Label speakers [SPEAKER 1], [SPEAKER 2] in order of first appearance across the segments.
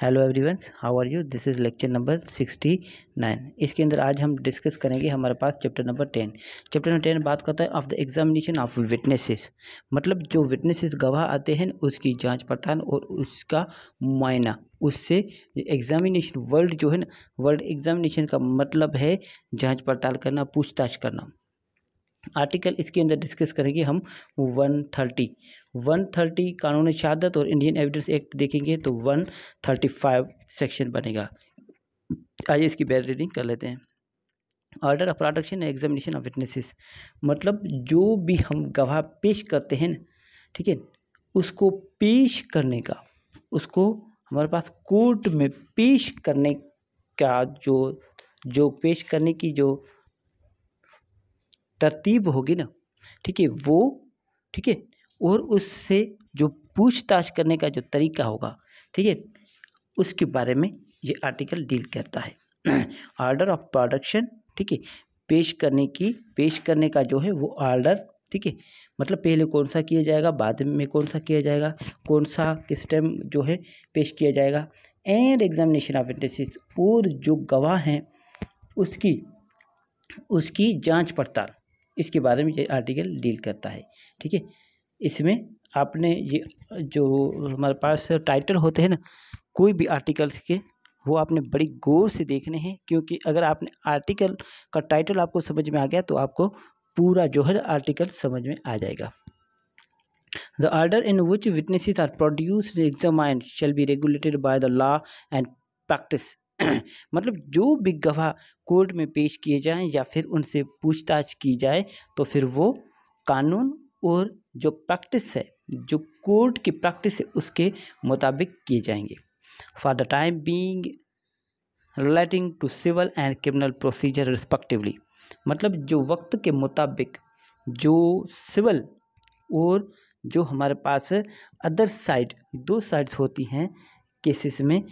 [SPEAKER 1] hello everyone how are you this is lecture number sixty nine इसके अंदर आज हम डिस्कस करेंगे हमारे पास chapter number ten chapter number ten बात करता है of the examination of witnesses मतलब जो विटनेसेस गवाह आते हैं उसकी जांच पड़ताल और उसका मुआयना उससे एग्जामिनेशन वर्ल्ड जो है ना वर्ल्ड एग्जामिनेशन का मतलब है जाँच पड़ताल करना पूछताछ करना आर्टिकल इसके अंदर डिस्कस करेंगे हम वन थर्टी वन थर्टी कानून शहादत और इंडियन एविडेंस एक्ट देखेंगे तो वन थर्टी फाइव सेक्शन बनेगा आइए इसकी बैर रीडिंग कर लेते हैं order of production and examination of witnesses मतलब जो भी हम गवाह पेश करते हैं ठीक है उसको पेश करने का उसको हमारे पास कोर्ट में पेश करने का जो जो पेश करने की जो तरतीब होगी ना ठीक है वो ठीक है और उससे जो पूछताछ करने का जो तरीका होगा ठीक है उसके बारे में ये आर्टिकल डील करता है ऑर्डर ऑफ प्रोडक्शन ठीक है पेश करने की पेश करने का जो है वो ऑर्डर ठीक है मतलब पहले कौन सा किया जाएगा बाद में कौन सा किया जाएगा कौन सा किस टाइम जो है पेश किया जाएगा एंड एग्जामिनेशन ऑफ इंटेसिस और जो गवाह हैं उसकी उसकी जांच पड़ताल इसके बारे में ये आर्टिकल डील करता है ठीक है इसमें आपने ये जो हमारे पास टाइटल होते हैं ना कोई भी आर्टिकल्स के वो आपने बड़ी गौर से देखने हैं क्योंकि अगर आपने आर्टिकल का टाइटल आपको समझ में आ गया तो आपको पूरा जो है आर्टिकल समझ में आ जाएगा the order in which witnesses are produce exam shall be regulated by the law and practice मतलब जो भी गवाह कोर्ट में पेश किए जाएं या फिर उनसे पूछताछ की जाए तो फिर वो कानून और जो प्रैक्टिस है जो कोर्ट की प्रैक्टिस है उसके मुताबिक किए जाएंगे for the time being relating to civil and criminal procedure respectively मतलब जो वक्त के मुताबिक जो सिविल और जो हमारे पास अदर साइड दो साइड्स होती हैं केसेस में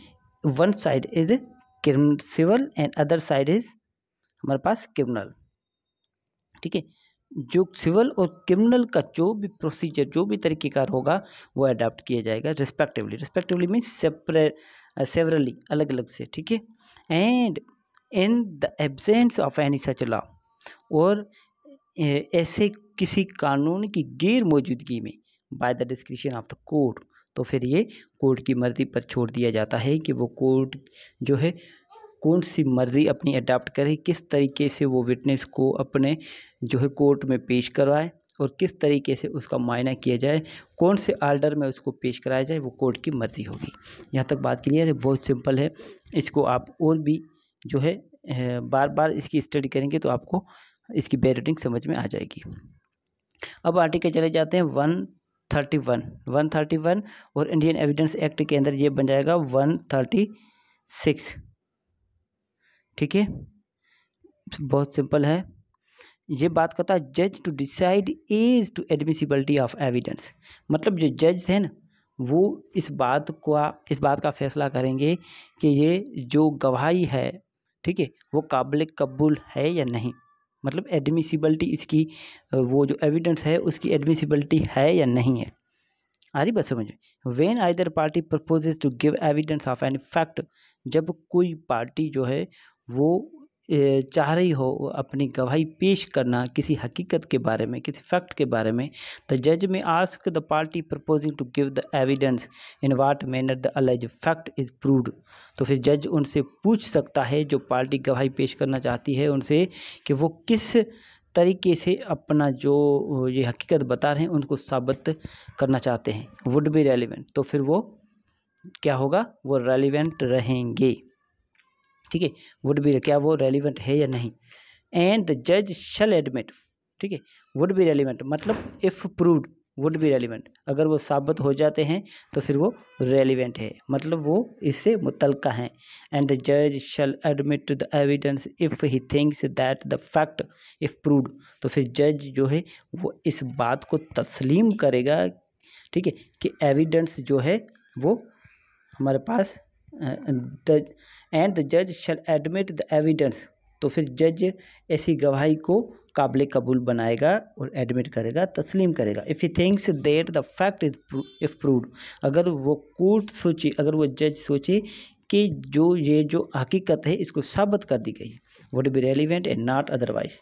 [SPEAKER 1] one side is civil and other side is हमारे पास क्रिमिनल ठीक है जो सिविल और क्रिमिनल का जो भी प्रोसीजर जो भी तरीक़ेकार होगा वो अडाप्ट किया जाएगा respectively respectively mean separate severally अलग अलग से ठीक है and in the absence of any such law और ऐसे किसी कानून की गैर मौजूदगी में by the description of the court तो फिर ये कोर्ट की मर्ज़ी पर छोड़ दिया जाता है कि वो कोर्ट जो है कौन सी मर्ज़ी अपनी अडाप्ट करे किस तरीके से वो विटनेस को अपने जो है कोर्ट में पेश करवाए और किस तरीके से उसका मायना किया जाए कौन से आर्डर में उसको पेश कराया जाए वो कोर्ट की मर्ज़ी होगी यहाँ तक बात क्लियर है बहुत सिंपल है इसको आप और भी जो है बार बार इसकी स्टडी करेंगे तो आपको इसकी बेरिटिंग समझ में आ जाएगी अब आर्टिकल चले जाते हैं one thirty one one thirty one और इंडियन एविडेंस एक्ट के अंदर ये बन जाएगा वन थर्टी सिक्स ठीक है बहुत सिंपल है ये बात करता है जज to decide is to admissibility of evidence मतलब जो जज थे ना वो इस बात का इस बात का फैसला करेंगे कि ये जो गवाही है ठीक है वो काबिल कबूल है या नहीं मतलब एडमिसिबलिटी इसकी वो जो एविडेंस है उसकी एडमिसिबलिटी है या नहीं है आ रही बात समझ में when either party proposes to give evidence of any fact जब कोई पार्टी जो है वो चाह रही हो अपनी गवाही पेश करना किसी हकीकत के बारे में किसी फैक्ट के बारे में द जज में ask the party proposing to give the evidence in what manner the alleged fact is prove तो फिर जज उनसे पूछ सकता है जो पार्टी गवाही पेश करना चाहती है उनसे कि वो किस तरीके से अपना जो ये हकीकत बता रहे हैं उनको साबित करना चाहते हैं वुड बी रेलिवेंट तो फिर वो क्या होगा वो रेलिवेंट रहेंगे ठीक है वुड बी क्या वो रेलिवेंट है या नहीं एंड द जज शल एडमिट ठीक है वुड बी रेलिवेंट मतलब if proved would be relevant अगर वो साबित हो जाते हैं तो फिर वो रेलिवेंट है मतलब वो इससे मुतलका हैं एंड द जज shall admit the evidence if he thinks that the fact if proved तो फिर जज जो है वो इस बात को तस्लीम करेगा ठीक है कि एविडेंस जो है वो हमारे पास द एंड द जज शल एडमिट द एविडेंस तो फिर जज ऐसी गवाही को काबिल कबूल बनाएगा और एडमिट करेगा तस्लीम करेगा if he thinks that the fact is if prove अगर वो कोर्ट सोचे अगर वो जज सोचे कि जो ये जो हकीकत है इसको साबित कर दी गई है would be relevant and not otherwise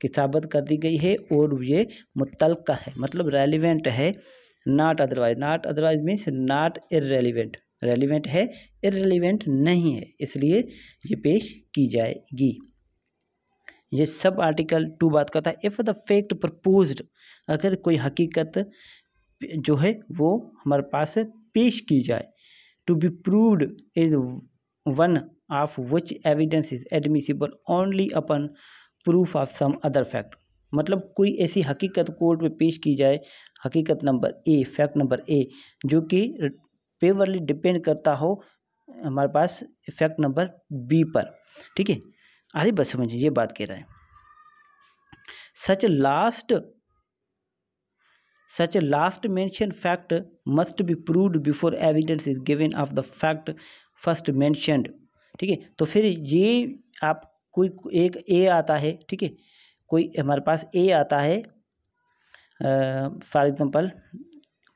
[SPEAKER 1] कि साबित कर दी गई है और ये मुतलका है मतलब रेलिवेंट है not otherwise not otherwise means not irrelevant relevant है इरेलीवेंट नहीं है इसलिए ये पेश की जाएगी ये सब आर्टिकल टू बात करता है इफ़ द फैक्ट प्रपोज्ड अगर कोई हकीकत जो है वो हमारे पास पेश की जाए to be proved is one of which evidence is admissible only upon proof of some other fact मतलब कोई ऐसी हकीकत कोर्ट में पेश की जाए हकीकत number A fact number A जो कि पेवरली डिपेंड करता हो हमारे पास इफेक्ट नंबर बी पर ठीक है अरे बस समझिए ये बात कह रहा है such last such last mention fact must be proved before evidence is given of the fact first mentioned ठीक है तो फिर ये आप कोई एक ए आता है ठीक है कोई हमारे पास ए आता है फॉर एग्जांपल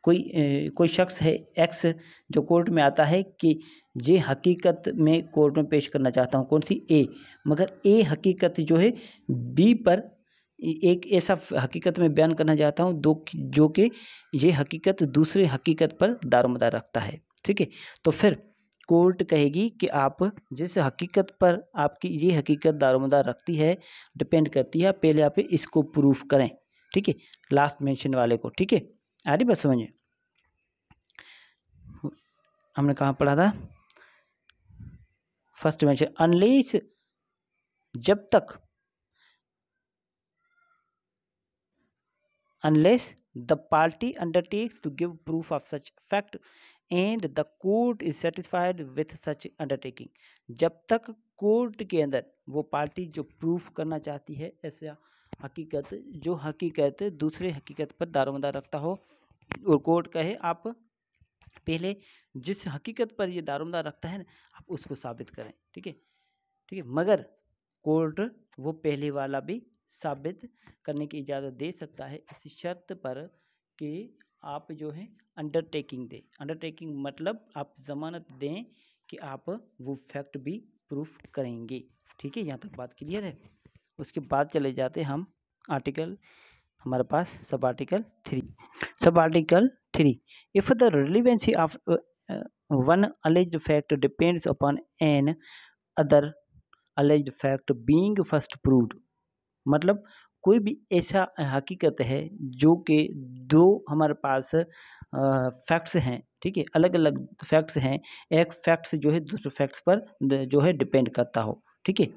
[SPEAKER 1] कोई कोई शख्स है एक्स जो कोर्ट में आता है कि ये हकीकत में कोर्ट में पेश करना चाहता हूँ कौन सी ए मगर ए हकीकत जो है बी पर एक ऐसा हकीकत में बयान करना चाहता हूँ दो जो कि ये हकीकत दूसरे हकीकत पर दारोमदार रखता है ठीक है तो फिर कोर्ट कहेगी कि आप जिस हकीकत पर आपकी ये हकीकत दारोमदार रखती है डिपेंड करती है पहले आप इसको प्रूफ करें ठीक है लास्ट मेंशन वाले को ठीक है आ रही बस समझें हमने कहाँ पढ़ा था फर्स्ट में से अनलेस जब तक unless the party undertakes to give proof of such fact and the court is satisfied with such undertaking जब तक कोर्ट के अंदर वो पार्टी जो प्रूफ करना चाहती है ऐसा हकीकत जो हकीकत दूसरे हकीकत पर दारोमदार रखता हो और कोर्ट कहे आप पहले जिस हकीकत पर ये दारोमदार रखता है ना आप उसको साबित करें ठीक है ठीक है मगर कोर्ट वो पहले वाला भी साबित करने की इजाज़त दे सकता है इस शर्त पर कि आप जो है अंडरटेकिंग दें अंडरटेकिंग मतलब आप जमानत दें कि आप वो फैक्ट भी प्रूफ करेंगे ठीक है यहाँ तक बात क्लियर है उसके बाद चले जाते हम आर्टिकल हमारे पास sub article three sub article three if the relevancy of one alleged fact depends upon another alleged fact being first proved मतलब कोई भी ऐसा हकीकत है जो कि दो हमारे पास फैक्ट्स हैं ठीक है अलग अलग फैक्ट्स हैं एक फैक्ट्स जो है दूसरे फैक्ट्स पर जो है डिपेंड करता हो ठीक है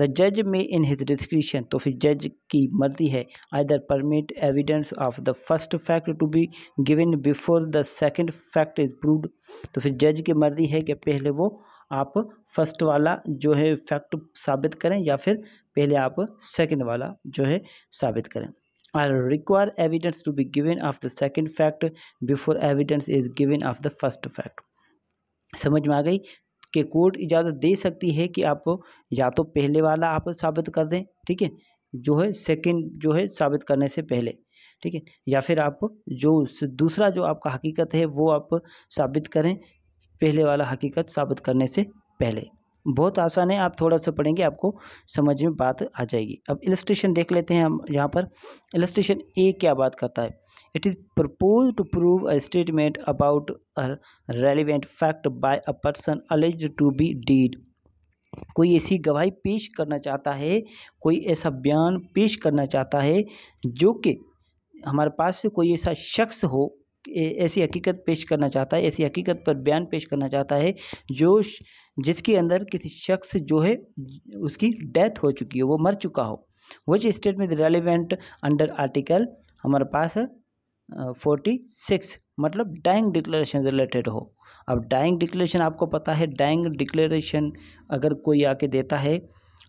[SPEAKER 1] द जज में इन हिज डिस्क्रिप्शन तो फिर जज की मर्जी है either permit evidence of the first fact to be given before the second fact is proved तो फिर जज की मर्जी है कि पहले वो आप फर्स्ट वाला जो है फैक्ट साबित करें या फिर पहले आप सेकेंड वाला जो है साबित करें or require evidence to be given of the second fact before evidence is given of the first fact समझ में आ गई कि कोर्ट इजाज़त दे सकती है कि आप या तो पहले वाला आप साबित कर दें ठीक है जो है सेकंड जो है साबित करने से पहले ठीक है या फिर आप जो दूसरा जो आपका हकीकत है वो आप साबित करें पहले वाला हकीकत साबित करने से पहले बहुत आसान है आप थोड़ा सा पढ़ेंगे आपको समझ में बात आ जाएगी अब इलस्ट्रेशन देख लेते हैं हम यहाँ पर इलस्ट्रेशन ए क्या बात करता है it is propose to prove a statement about a relevant fact by a person alleged to be dead कोई ऐसी गवाही पेश करना चाहता है कोई ऐसा बयान पेश करना चाहता है जो कि हमारे पास कोई ऐसा शख्स हो ऐसी हकीकत पेश करना चाहता है ऐसी हकीकत पर बयान पेश करना चाहता है जो जिसके अंदर किसी शख्स जो है उसकी डेथ हो चुकी हो वो मर चुका हो which statement relevant under article हमारे पास फोर्टी सिक्स मतलब डाइंग डिक्लेरेशन रिलेटेड हो अब डाइंग डिक्लेरेशन आपको पता है डाइंग डिक्लेरेशन अगर कोई आके देता है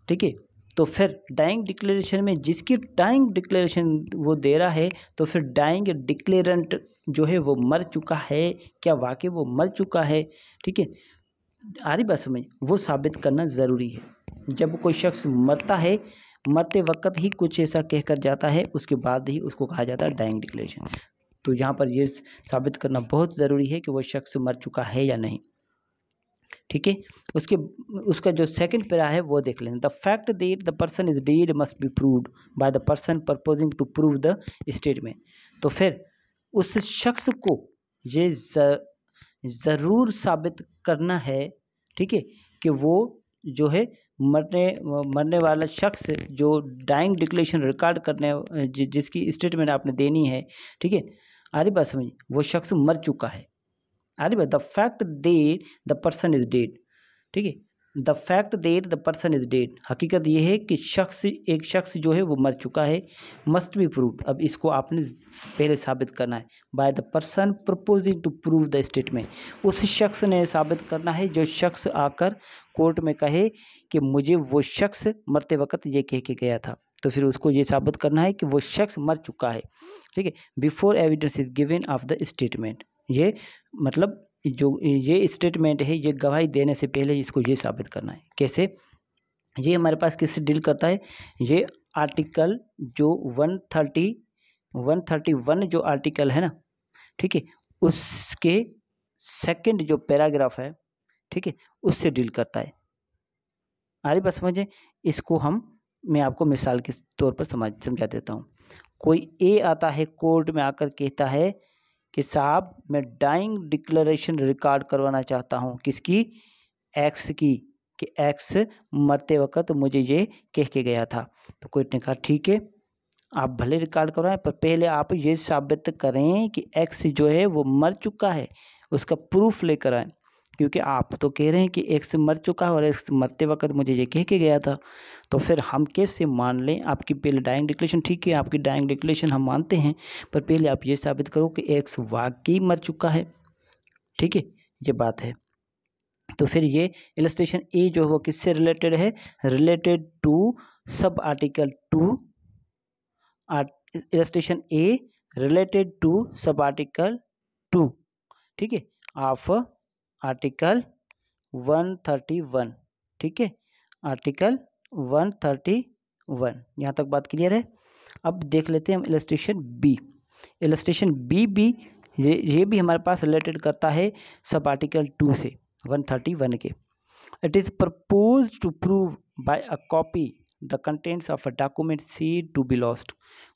[SPEAKER 1] ठीक है तो फिर डाइंग डिक्लेरेशन में जिसकी डाइंग डिक्लेरेशन वो दे रहा है तो फिर डाइंग डिक्लेरेंट जो है वो मर चुका है क्या वाकई वो मर चुका है ठीक है आ रही बात समझ वो साबित करना ज़रूरी है जब कोई शख्स मरता है मरते वक्त ही कुछ ऐसा कहकर जाता है उसके बाद ही उसको कहा जाता है डाइंग डिक्लेरेशन तो यहाँ पर यह साबित करना बहुत ज़रूरी है कि वह शख्स मर चुका है या नहीं ठीक है उसके उसका जो सेकंड पैरा है वो देख लेना the fact that the person is dead must be proved by the person proposing to prove the statement तो फिर उस शख्स को ये ज़रूर साबित करना है ठीक है कि वो जो है मरने मरने वाला शख्स जो डाइंग डिक्लेशन रिकॉर्ड करने जिसकी स्टेटमेंट आपने देनी है ठीक है अरे बात समझिए वो शख्स मर चुका है अरे भाई the fact that the person is dead ठीक है the fact that the person is dead हकीकत यह है कि शख्स एक शख्स जो है वो मर चुका है मस्ट बी प्रूव अब इसको आपने पहले साबित करना है by the person proposing to prove the statement उस शख्स ने साबित करना है जो शख्स आकर कोर्ट में कहे कि मुझे वो शख्स मरते वक्त ये कह के गया था तो फिर उसको ये साबित करना है कि वो शख्स मर चुका है ठीक है before evidence is given of the statement ये मतलब जो ये स्टेटमेंट है ये गवाही देने से पहले इसको ये साबित करना है कैसे ये हमारे पास किससे डील करता है ये आर्टिकल जो one thirty one thirty one जो आर्टिकल है ना ठीक है उसके सेकंड जो पैराग्राफ है ठीक है उससे डील करता है अरे बात समझें इसको हम मैं आपको मिसाल के तौर पर समझ समझा देता हूँ कोई ए आता है कोर्ट में आकर कहता है कि साहब मैं डाइंग डिक्लेरेशन रिकॉर्ड करवाना चाहता हूँ किसकी एक्स की कि एक्स मरते वक्त मुझे ये कह के गया था तो कोर्ट ने कहा ठीक है आप भले रिकॉर्ड करवाएं पर पहले आप ये साबित करें कि एक्स जो है वो मर चुका है उसका प्रूफ लेकर आएँ क्योंकि आप तो कह रहे हैं कि एक्स मर चुका है और एक्स मरते वक्त मुझे ये कह के गया था तो फिर हम कैसे मान लें आपकी पहले डाइंग डिक्लेशन ठीक है आपकी डाइंग डिक्लेशन हम मानते हैं पर पहले आप ये साबित करो कि एक्स वाकई मर चुका है ठीक है ये बात है तो फिर ये इलस्ट्रेशन ए जो है वो किससे रिलेटेड है related to sub article two illustration A related to sub article two ठीक है ऑफ आर्टिकल 131 ठीक है आर्टिकल 131 यहाँ तक बात क्लियर है अब देख लेते हैं हम इलेस्ट्रेशन बी इलेस्ट्रेशन बी भी ये ये भी हमारे पास रिलेटेड करता है सब आर्टिकल टू से 131 के it is propose to prove by a copy the contents of a document said to be lost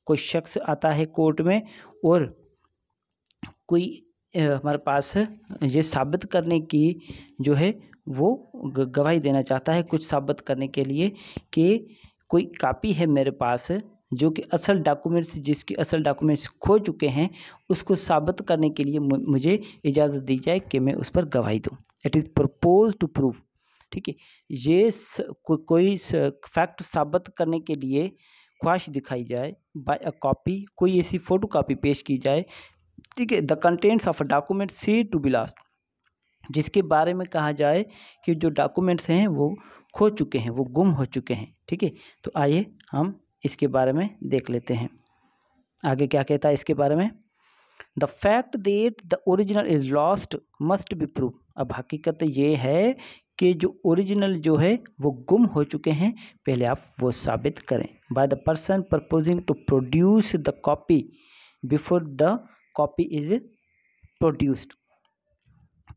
[SPEAKER 1] कोई शख्स आता है कोर्ट में और कोई हमारे पास ये साबित करने की जो है वो गवाही देना चाहता है कुछ साबित करने के लिए कि कोई कापी है मेरे पास जो कि असल डॉक्यूमेंट्स जिसकी असल डॉक्यूमेंट्स खो चुके हैं उसको साबित करने के लिए मुझे इजाज़त दी जाए कि मैं उस पर गवाही दूँ it is propose to proof ठीक है ये स, को, कोई फैक्ट साबित करने के लिए ख्वाहिश दिखाई जाए बाय अ कॉपी कोई ऐसी फ़ोटो कापी पेश की जाए ठीक है the contents of document said to be last जिसके बारे में कहा जाए कि जो डॉक्यूमेंट्स हैं वो खो चुके हैं वो गुम हो चुके हैं ठीक है तो आइए हम इसके बारे में देख लेते हैं आगे क्या कहता है इसके बारे में the fact that the original is lost must be prove अब हकीकत ये है कि जो ओरिजिनल जो है वो गुम हो चुके हैं पहले आप वो साबित करें by the person proposing to produce the copy before the copy is produced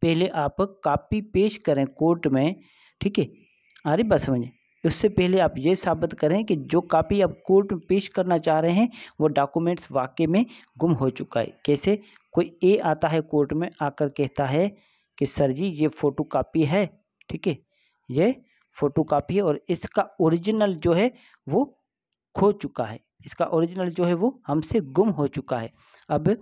[SPEAKER 1] पहले आप कॉपी पेश करें कोर्ट में ठीक है अरे बस समझ उससे पहले आप ये साबित करें कि जो कापी आप कोर्ट में पेश करना चाह रहे हैं वो डॉक्यूमेंट्स वाकई में गुम हो चुका है कैसे कोई ए आता है कोर्ट में आकर कहता है कि सर जी ये फ़ोटो कापी है ठीक है ये फ़ोटो कापी है और इसका ओरिजिनल जो है वो खो चुका है इसका ओरिजिनल जो है वो हमसे गुम हो चुका है अब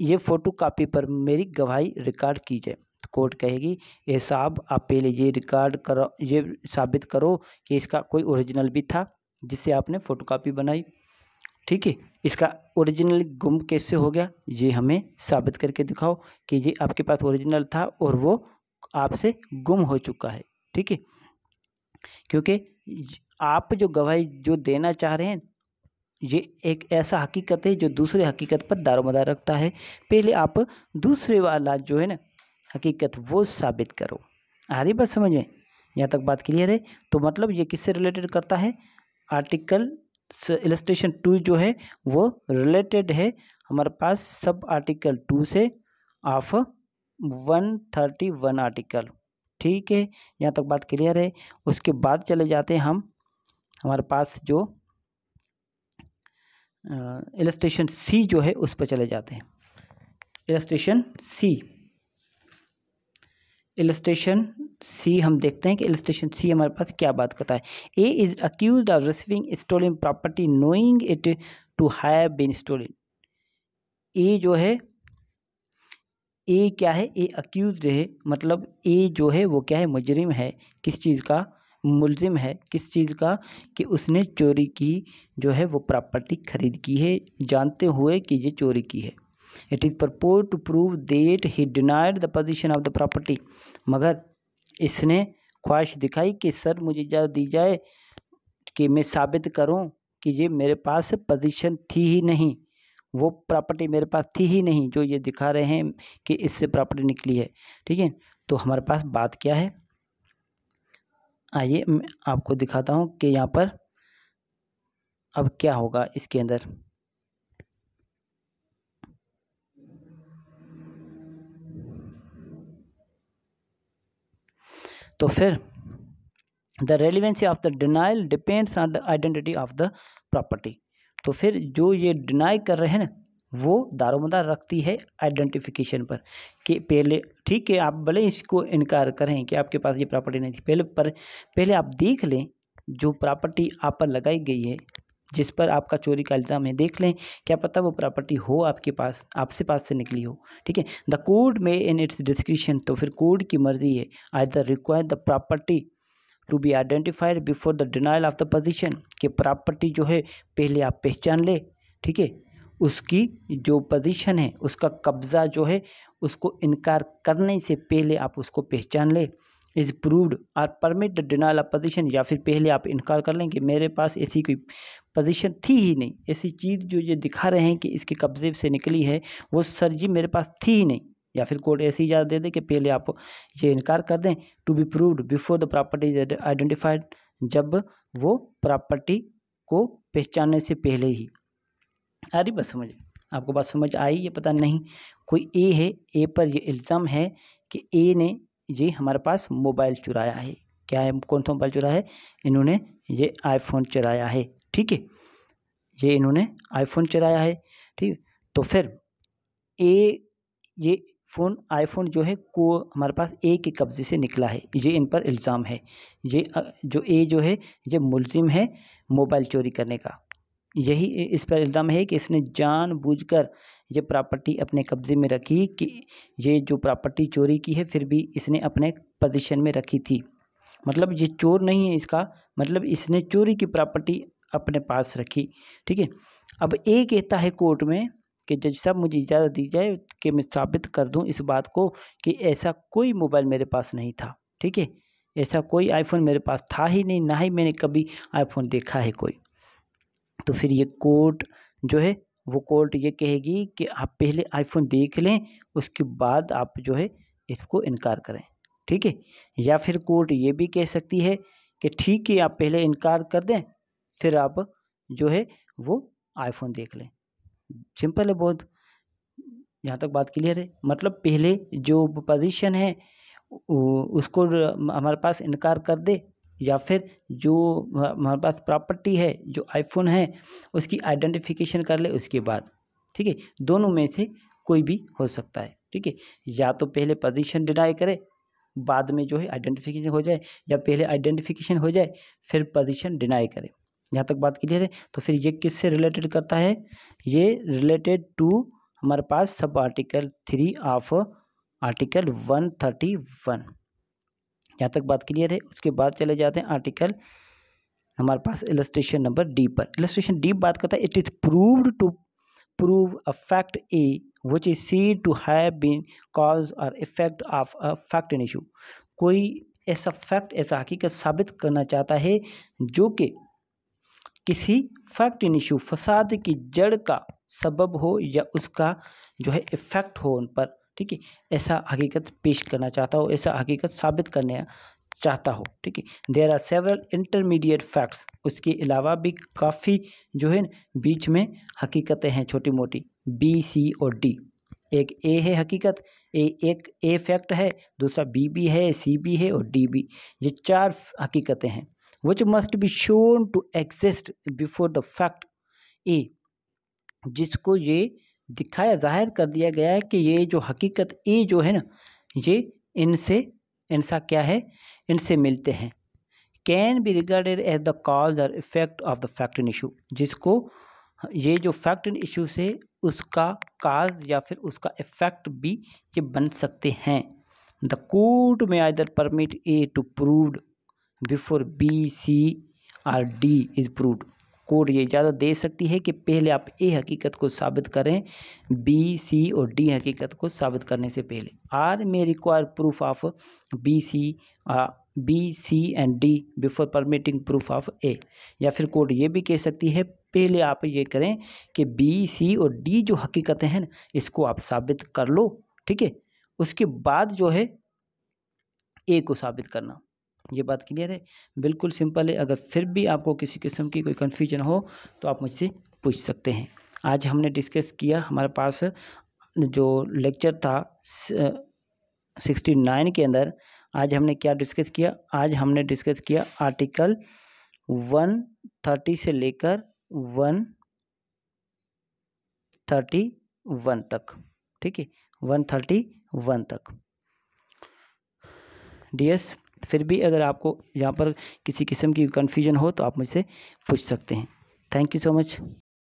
[SPEAKER 1] ये फ़ोटो कापी पर मेरी गवाही रिकॉर्ड की जाए कोर्ट कहेगी ये साहब आप पहले ये रिकॉर्ड करो ये साबित करो कि इसका कोई ओरिजिनल भी था जिससे आपने फ़ोटो कापी बनाई ठीक है इसका ओरिजिनल गुम कैसे हो गया ये हमें साबित करके दिखाओ कि ये आपके पास ओरिजिनल था और वो आपसे गुम हो चुका है ठीक है क्योंकि आप जो गवाही जो देना चाह रहे हैं ये एक ऐसा हकीकत है जो दूसरे हकीकत पर दारोमदार रखता है पहले आप दूसरे वाला जो है ना हकीकत वो साबित करो आ रही बात समझ में यहाँ तक बात क्लियर है तो मतलब ये किससे रिलेटेड करता है आर्टिकल इलस्ट्रेशन टू जो है वो रिलेटेड है हमारे पास सब आर्टिकल टू से of one thirty one article ठीक है यहाँ तक बात क्लियर है उसके बाद चले जाते हैं हम हमारे पास जो इलस्ट्रेशन सी जो है उस पर चले जाते हैं इलस्ट्रेशन सी इलस्ट्रेशन सी हम देखते हैं कि इलस्ट्रेशन सी हमारे पास क्या बात करता है A is accuse of receiving stolen property knowing it to have been stolen A जो है ए क्या है ए अक्यूज है मतलब ए जो है वो क्या है मुजरिम है किस चीज़ का मुलज़िम है किस चीज़ का कि उसने चोरी की जो है वो प्रॉपर्टी खरीद की है जानते हुए कि ये चोरी की है it is proposed to prove that he denied the possession of the property मगर इसने ख्वाहिश दिखाई कि सर मुझे जा दी जाए कि मैं साबित करूं कि ये मेरे पास पोजीशन थी ही नहीं वो प्रॉपर्टी मेरे पास थी ही नहीं जो ये दिखा रहे हैं कि इससे प्रॉपर्टी निकली है ठीक है तो हमारे पास बात क्या है आइए मैं आपको दिखाता हूँ कि यहाँ पर अब क्या होगा इसके अंदर तो फिर the relevancy of the denial depends on the identity of the property तो फिर जो ये डिनाई कर रहे हैं ना वो दारोमदार रखती है आइडेंटिफिकेशन पर कि पहले ठीक है आप भले इसको इनकार करें कि आपके पास ये प्रॉपर्टी नहीं थी पहले पर पहले आप देख लें जो प्रॉपर्टी आप पर लगाई गई है जिस पर आपका चोरी का इल्ज़ाम है देख लें क्या पता वो प्रॉपर्टी हो आपके पास आपसे पास से निकली हो ठीक है द कोड में इन इट्स डिस्क्रिप्शन तो फिर कोड की मर्जी है आई the require the property to be identified before the denial of the possession कि प्रॉपर्टी जो है पहले आप पहचान ले ठीक है उसकी जो पोजीशन है उसका कब्ज़ा जो है उसको इनकार करने से पहले आप उसको पहचान लें is proved or permit denial of position या फिर पहले आप इनकार कर लें कि मेरे पास ऐसी कोई पोजीशन थी ही नहीं ऐसी चीज़ जो ये दिखा रहे हैं कि इसके कब्ज़े से निकली है वो सर जी मेरे पास थी ही नहीं या फिर कोर्ट ऐसी इजाज़त दे दे कि पहले आप ये इनकार कर दें to be proved before the property identified जब वो प्रॉपर्टी को पहचानने से पहले ही आ रही बात समझ आपको बात समझ आई ये पता नहीं कोई ए है ए पर ये इल्ज़ाम है कि ए ने ये हमारे पास मोबाइल चुराया है क्या है कौन सा मोबाइल चुराया है इन्होंने ये आईफोन चुराया है ठीक है ये इन्होंने आईफोन चुराया है ठीक तो फिर ए ये फ़ोन आईफोन जो है को हमारे पास ए के कब्ज़े से निकला है ये इन पर इल्ज़ाम है ये जो ए जो है ये मुलजिम है मोबाइल चोरी करने का यही इस पर इल्ज़ाम है कि इसने जानबूझकर ये प्रॉपर्टी अपने कब्ज़े में रखी कि ये जो प्रॉपर्टी चोरी की है फिर भी इसने अपने पोजीशन में रखी थी मतलब ये चोर नहीं है इसका मतलब इसने चोरी की प्रॉपर्टी अपने पास रखी ठीक है अब ए कहता है कोर्ट में कि जज साहब मुझे इजाज़त दी जाए कि मैं साबित कर दूँ इस बात को कि ऐसा कोई मोबाइल मेरे पास नहीं था ठीक है ऐसा कोई आईफोन मेरे पास था ही नहीं ना ही मैंने कभी आईफोन देखा है कोई तो फिर ये कोर्ट जो है वो कोर्ट ये कहेगी कि आप पहले आईफोन देख लें उसके बाद आप जो है इसको इनकार करें ठीक है या फिर कोर्ट ये भी कह सकती है कि ठीक है आप पहले इनकार कर दें फिर आप जो है वो आईफोन देख लें सिंपल है बहुत यहाँ तक बात क्लियर है मतलब पहले जो पोजीशन है उसको हमारे पास इनकार कर दे या फिर जो हमारे पास प्रॉपर्टी है जो आईफोन है उसकी आइडेंटिफिकेशन कर ले उसके बाद ठीक है दोनों में से कोई भी हो सकता है ठीक है या तो पहले पोजीशन डिनाई करे बाद में जो है आइडेंटिफिकेशन हो जाए या पहले आइडेंटिफिकेशन हो जाए फिर पोजीशन डिनाई करे यहाँ तक बात क्लियर है तो फिर ये किससे रिलेटेड करता है ये रिलेटेड टू हमारे पास sub article three of article one thirty one यहाँ तक बात क्लियर है उसके बाद चले जाते हैं आर्टिकल हमारे पास इलस्ट्रेशन नंबर डी पर इलस्ट्रेशन डी बात करता है it is proved to prove a fact A which is said to have been cause और effect of a fact in issue कोई ऐसा फैक्ट ऐसा हकीकत साबित करना चाहता है जो कि किसी फैक्ट इन इशू फसाद की जड़ का सबब हो या उसका जो है इफ़ेक्ट हो उन पर ठीक है ऐसा हकीकत पेश करना चाहता हो ऐसा हकीकत साबित करने चाहता हो ठीक है there are several intermediate facts उसके अलावा भी काफ़ी जो है बीच में हकीकतें हैं छोटी मोटी बी सी और डी एक ए है हकीकत ए एक ए फैक्ट है दूसरा बी भी है सी भी है और डी भी ये चार हकीकतें हैं which must be shown to exist before the fact A जिसको ये दिखाया जाहिर कर दिया गया है कि ये जो हकीकत ए जो है ना ये इनसे इनसा क्या है इनसे मिलते हैं can be regarded as the cause और effect of the fact in issue जिसको ये जो फैक्ट इन इशू से उसका काज या फिर उसका इफेक्ट भी ये बन सकते हैं द कोर्ट में either permit A to prove before B C or D is proved court ये ज़्यादा दे सकती है कि पहले आप ए हकीकत को साबित करें बी सी और डी हकीकत को साबित करने से पहले are may require proof of B C B C and D before permitting proof of A या फिर कोर्ट ये भी कह सकती है पहले आप ये करें कि बी सी और डी जो हकीकतें हैं ना इसको आप साबित कर लो ठीक है उसके बाद जो है ए को साबित करना ये बात क्लियर है बिल्कुल सिंपल है अगर फिर भी आपको किसी किस्म की कोई कन्फ्यूजन हो तो आप मुझसे पूछ सकते हैं आज हमने डिस्कस किया हमारे पास जो लेक्चर था सिक्सटी नाइन के अंदर आज हमने क्या डिस्कस किया आज हमने डिस्कस किया आर्टिकल वन थर्टी से लेकर वन थर्टी वन तक ठीक है वन थर्टी वन तक डी एस फिर भी अगर आपको यहाँ पर किसी किस्म की कन्फ्यूजन हो तो आप मुझसे पूछ सकते हैं थैंक यू सो मच